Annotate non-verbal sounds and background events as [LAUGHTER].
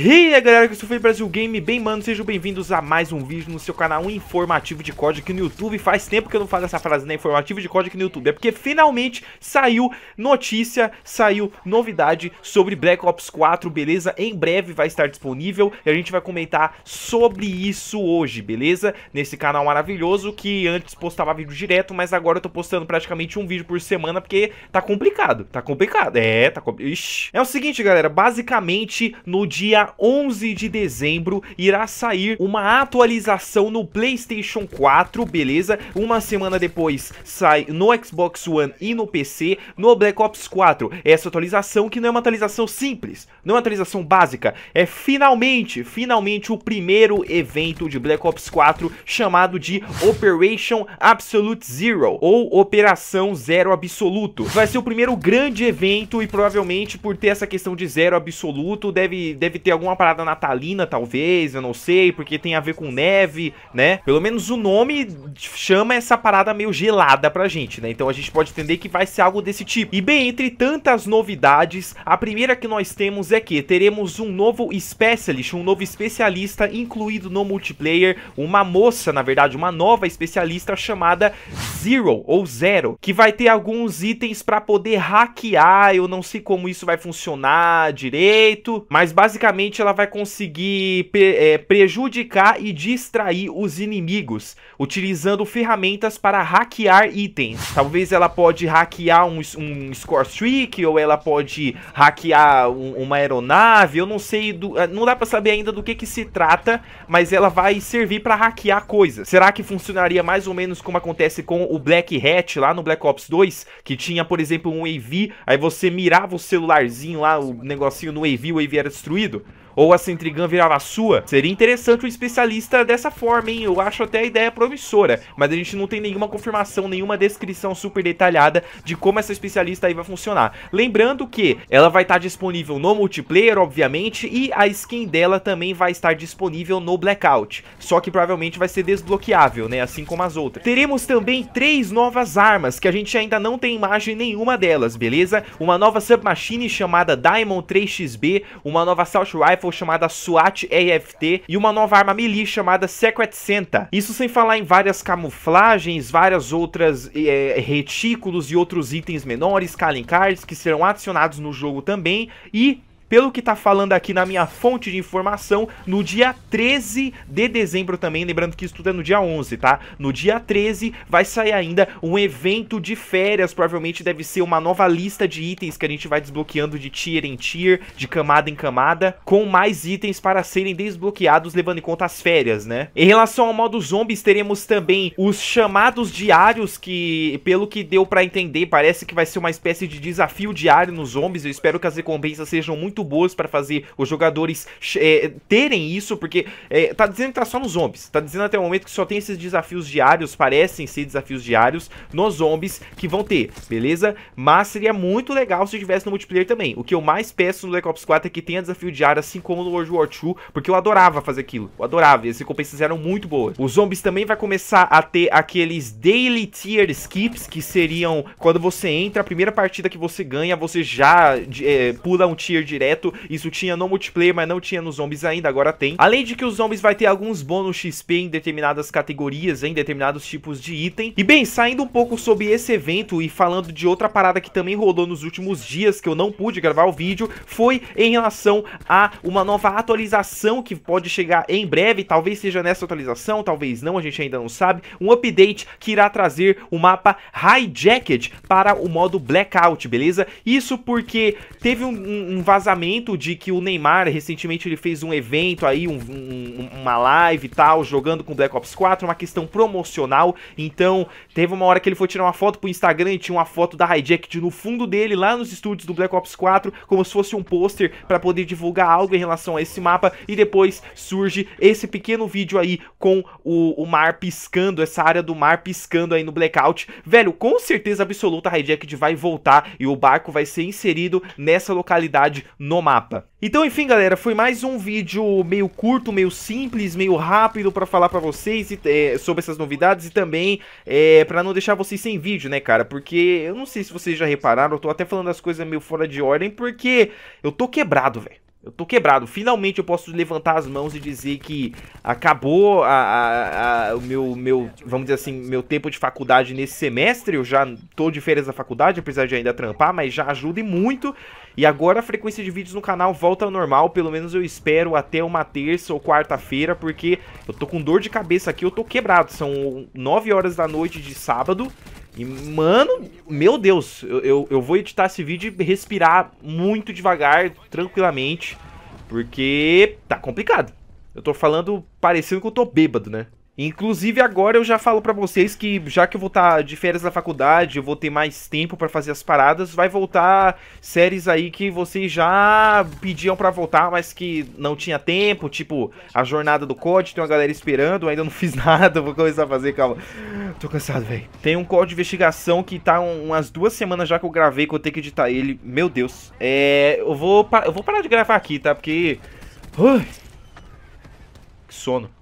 E aí é, galera, que o foi Brasil Game, bem mano, sejam bem-vindos a mais um vídeo no seu canal informativo de código aqui no YouTube Faz tempo que eu não falo essa frase, né, informativo de código aqui no YouTube É porque finalmente saiu notícia, saiu novidade sobre Black Ops 4, beleza? Em breve vai estar disponível e a gente vai comentar sobre isso hoje, beleza? Nesse canal maravilhoso que antes postava vídeo direto, mas agora eu tô postando praticamente um vídeo por semana Porque tá complicado, tá complicado, é, tá complicado, É o seguinte galera, basicamente no dia 11 de dezembro irá sair uma atualização no PlayStation 4, beleza? Uma semana depois sai no Xbox One e no PC, no Black Ops 4. Essa atualização que não é uma atualização simples, não é uma atualização básica, é finalmente, finalmente o primeiro evento de Black Ops 4 chamado de Operation Absolute Zero ou Operação Zero Absoluto. Vai ser o primeiro grande evento e provavelmente por ter essa questão de zero absoluto deve deve ter alguma parada natalina, talvez, eu não sei, porque tem a ver com neve, né? Pelo menos o nome chama essa parada meio gelada pra gente, né? Então a gente pode entender que vai ser algo desse tipo. E bem, entre tantas novidades, a primeira que nós temos é que teremos um novo Specialist, um novo especialista incluído no multiplayer, uma moça, na verdade, uma nova especialista chamada Zero, ou Zero, que vai ter alguns itens pra poder hackear, eu não sei como isso vai funcionar direito, mas basicamente basicamente ela vai conseguir é, prejudicar e distrair os inimigos, utilizando ferramentas para hackear itens. Talvez ela pode hackear um, um score streak, ou ela pode hackear um, uma aeronave, eu não sei, do, eh, não dá para saber ainda do que, que se trata, mas ela vai servir para hackear coisas. Será que funcionaria mais ou menos como acontece com o Black Hat lá no Black Ops 2, que tinha, por exemplo, um AV, aí você mirava o celularzinho lá, o negocinho no AV, o AV era destruído? ou a Centrigan virava sua? Seria interessante um especialista dessa forma, hein? Eu acho até a ideia promissora, mas a gente não tem nenhuma confirmação, nenhuma descrição super detalhada de como essa especialista aí vai funcionar. Lembrando que ela vai estar disponível no multiplayer, obviamente, e a skin dela também vai estar disponível no Blackout, só que provavelmente vai ser desbloqueável, né? Assim como as outras. Teremos também três novas armas, que a gente ainda não tem imagem nenhuma delas, beleza? Uma nova Submachine chamada Diamond 3xB, uma nova Assault Rifle rifle chamada SWAT EFT e uma nova arma melee chamada Secret Senta. Isso sem falar em várias camuflagens, várias outras é, retículos e outros itens menores, Kalen cards, que serão adicionados no jogo também e pelo que tá falando aqui na minha fonte de informação, no dia 13 de dezembro também, lembrando que isso tudo é no dia 11, tá? No dia 13 vai sair ainda um evento de férias, provavelmente deve ser uma nova lista de itens que a gente vai desbloqueando de tier em tier, de camada em camada, com mais itens para serem desbloqueados, levando em conta as férias, né? Em relação ao modo zombies, teremos também os chamados diários, que pelo que deu para entender, parece que vai ser uma espécie de desafio diário nos zombies, eu espero que as recompensas sejam muito muito boas para fazer os jogadores é, terem isso, porque é, tá dizendo que tá só nos zombies, tá dizendo até o momento que só tem esses desafios diários, parecem ser desafios diários, nos zombies que vão ter, beleza? Mas seria muito legal se tivesse no multiplayer também. O que eu mais peço no Black Ops 4 é que tenha desafio diário, assim como no World War 2, porque eu adorava fazer aquilo, eu adorava, e as recompensas eram muito boas. Os zombies também vai começar a ter aqueles daily tier skips, que seriam quando você entra, a primeira partida que você ganha, você já é, pula um tier direto, direto. Isso tinha no multiplayer, mas não tinha nos zombies ainda, agora tem. Além de que os zombies vai ter alguns bônus XP em determinadas categorias, em determinados tipos de item. E bem, saindo um pouco sobre esse evento e falando de outra parada que também rolou nos últimos dias, que eu não pude gravar o vídeo, foi em relação a uma nova atualização que pode chegar em breve, talvez seja nessa atualização, talvez não, a gente ainda não sabe, um update que irá trazer o mapa Hijacked para o modo Blackout, beleza? Isso porque teve um, um vazamento pensamento de que o Neymar, recentemente ele fez um evento aí, um, um, uma live e tal, jogando com Black Ops 4, uma questão promocional, então teve uma hora que ele foi tirar uma foto pro Instagram e tinha uma foto da Hijacked no fundo dele, lá nos estúdios do Black Ops 4, como se fosse um pôster para poder divulgar algo em relação a esse mapa, e depois surge esse pequeno vídeo aí com o, o mar piscando, essa área do mar piscando aí no Blackout. Velho, com certeza absoluta a Hijack vai voltar e o barco vai ser inserido nessa localidade no mapa. Então, enfim, galera, foi mais um vídeo meio curto, meio simples, meio rápido para falar para vocês é, sobre essas novidades e também é, para não deixar vocês sem vídeo, né, cara? Porque eu não sei se vocês já repararam, eu tô até falando as coisas meio fora de ordem porque eu tô quebrado, velho. Eu tô quebrado. Finalmente eu posso levantar as mãos e dizer que acabou a, a, a, o meu, meu, vamos dizer assim, meu tempo de faculdade nesse semestre. Eu já tô de férias da faculdade, apesar de ainda trampar, mas já ajuda e muito. E agora a frequência de vídeos no canal volta ao normal, pelo menos eu espero até uma terça ou quarta-feira, porque eu tô com dor de cabeça aqui, eu tô quebrado. São 9 horas da noite de sábado. E, mano, meu Deus, eu, eu, eu vou editar esse vídeo e respirar muito devagar, tranquilamente, porque tá complicado. Eu tô falando parecido que eu tô bêbado, né? Inclusive agora eu já falo para vocês que já que eu vou estar tá de férias da faculdade, eu vou ter mais tempo para fazer as paradas, vai voltar séries aí que vocês já pediam para voltar, mas que não tinha tempo, tipo A Jornada do COD, tem uma galera esperando, ainda não [LAUGHS] fiz nada, vou começar a fazer, calma. Tô cansado, velho. Tem um COD de investigação que tá umas duas semanas já que eu gravei, que eu tenho que editar ele. Meu Deus. É, eu vou eu vou parar de gravar aqui, tá? Porque Ui, que sono.